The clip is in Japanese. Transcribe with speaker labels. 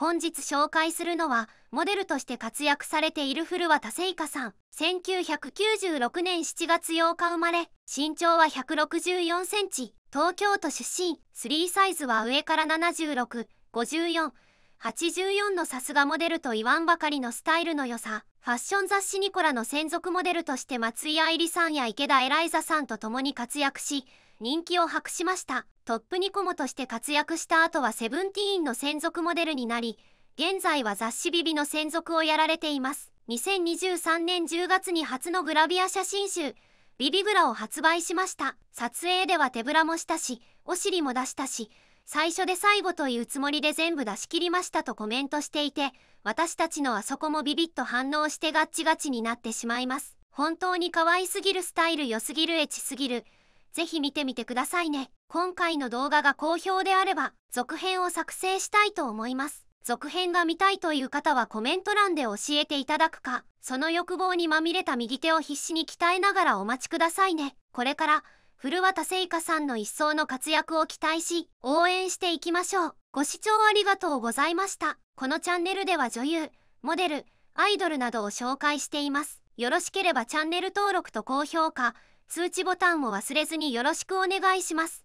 Speaker 1: 本日紹介するのはモデルとして活躍されている古畑聖香さん1996年7月8日生まれ身長は164センチ東京都出身3サイズは上から7654 84のさすがモデルと言わんばかりのスタイルの良さファッション雑誌ニコラの専属モデルとして松井愛理さんや池田エライザさんと共に活躍し人気を博しましたトップニコモとして活躍した後はセブンティーンの専属モデルになり、現在は雑誌ビビの専属をやられています。2023年10月に初のグラビア写真集、ビビグラを発売しました。撮影では手ぶらもしたし、お尻も出したし、最初で最後というつもりで全部出し切りましたとコメントしていて、私たちのあそこもビビッと反応してガッチガチになってしまいます。本当に可愛すぎるスタイル良すぎるエチすぎる。ぜひ見てみてくださいね。今回の動画が好評であれば、続編を作成したいと思います。続編が見たいという方はコメント欄で教えていただくか、その欲望にまみれた右手を必死に鍛えながらお待ちくださいね。これから、古畑聖華さんの一層の活躍を期待し、応援していきましょう。ご視聴ありがとうございました。このチャンネルでは女優、モデル、アイドルなどを紹介しています。よろしければチャンネル登録と高評価、通知ボタンを忘れずによろしくお願いします。